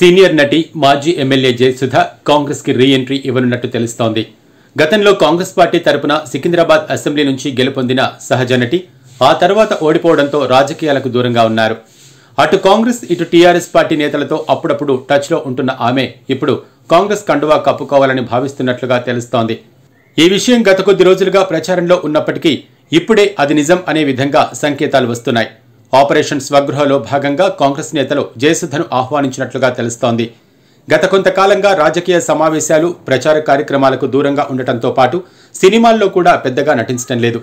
senior నటి మాజీ MLA Jayasudha కాంగ్రెస్కి రీ ఎంట్రీ ఇవ్వనున్నట్టు తెలుస్తోంది గతంలో కాంగ్రెస్ పార్టీ తరపున సికింద్రాబాద్ అసెంబ్లీ నుంచి గెలుపొందిన సహజ నటి ఆ తర్వాత ఓడిపోవడంతో రాజకీయాలకు దూరంగా ఉన్నారు అటు కాంగ్రెస్ ఇటు టీఆర్ఎస్ పార్టీ నేతలతో అప్పుడప్పుడు టచ్లో ఉంటున్న ఆమె ఇప్పుడు కాంగ్రెస్ కండువా కప్పుకోవాలని భావిస్తున్నట్లుగా తెలుస్తోంది ఈ విషయం గత కొద్ది రోజులుగా ప్రచారంలో ఉన్నప్పటికీ ఇప్పుడే అది నిజం అనే విధంగా సంకేతాలు వస్తున్నాయి ఆపరేషన్ స్వగృహలో భాగంగా కాంగ్రెస్ నేతలు జయసుధను ఆహ్వానించినట్లుగా తెలుస్తోంది గత కొంతకాలంగా రాజకీయ సమావేశాలు ప్రచార కార్యక్రమాలకు దూరంగా ఉండటంతో పాటు సినిమాల్లో కూడా పెద్దగా నటించడం లేదు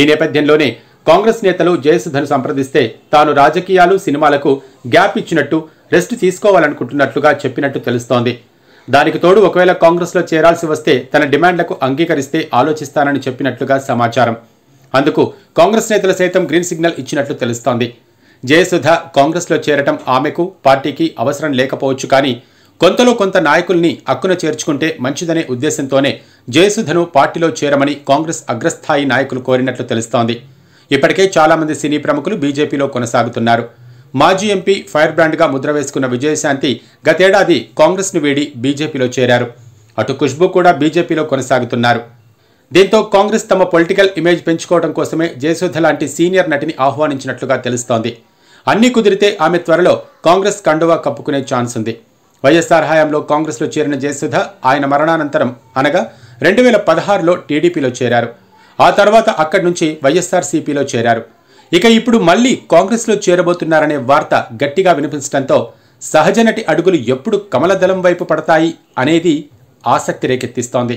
ఈ నేపథ్యంలోనే కాంగ్రెస్ నేతలు జయసుధను సంప్రదిస్తే తాను రాజకీయాలు సినిమాలకు గ్యాప్ ఇచ్చినట్టు రెస్ట్ తీసుకోవాలనుకుంటున్నట్లుగా చెప్పినట్టు తెలుస్తోంది దానికి తోడు ఒకవేళ కాంగ్రెస్లో చేరాల్సి వస్తే తన డిమాండ్లకు అంగీకరిస్తే ఆలోచిస్తానని చెప్పినట్లుగా సమాచారం అందుకు కాంగ్రెస్ నేతలు సైతం గ్రీన్ సిగ్నల్ ఇచ్చినట్లు తెలుస్తోంది జయసుధ కాంగ్రెస్లో చేరటం ఆమెకు పార్టీకి అవసరం లేకపోవచ్చు కానీ కొంతలో కొంత నాయకుల్ని అక్కున చేర్చుకుంటే మంచిదనే ఉద్దేశంతోనే జయసుధను పార్టీలో చేరమని కాంగ్రెస్ అగ్రస్థాయి నాయకులు కోరినట్లు తెలుస్తోంది ఇప్పటికే చాలామంది సినీ ప్రముఖులు బీజేపీలో కొనసాగుతున్నారు మాజీ ఎంపీ ఫైర్ బ్రాండ్గా ముద్ర వేసుకున్న విజయశాంతి గతేడాది కాంగ్రెస్ను వీడి బీజేపీలో చేరారు అటు ఖుష్బు కూడా బీజేపీలో కొనసాగుతున్నారు దీంతో కాంగ్రెస్ తమ పొలిటికల్ ఇమేజ్ పెంచుకోవడం కోసమే జయసుధ లాంటి సీనియర్ నటిని ఆహ్వానించినట్లుగా తెలుస్తోంది అన్నీ కుదిరితే ఆమె త్వరలో కాంగ్రెస్ కండువా కప్పుకునే ఛాన్స్ ఉంది వైఎస్ఆర్ హయాంలో కాంగ్రెస్లో చేరిన జయసుధ ఆయన మరణానంతరం అనగా రెండు వేల పదహారులో టీడీపీలో చేరారు ఆ తర్వాత అక్కడి నుంచి వైఎస్ఆర్సీపీలో చేరారు ఇక ఇప్పుడు మళ్ళీ కాంగ్రెస్లో చేరబోతున్నారనే వార్త గట్టిగా వినిపించడంతో సహజనటి అడుగులు ఎప్పుడు కమలదళం వైపు పడతాయి అనేది ఆసక్తి రేకెత్తిస్తోంది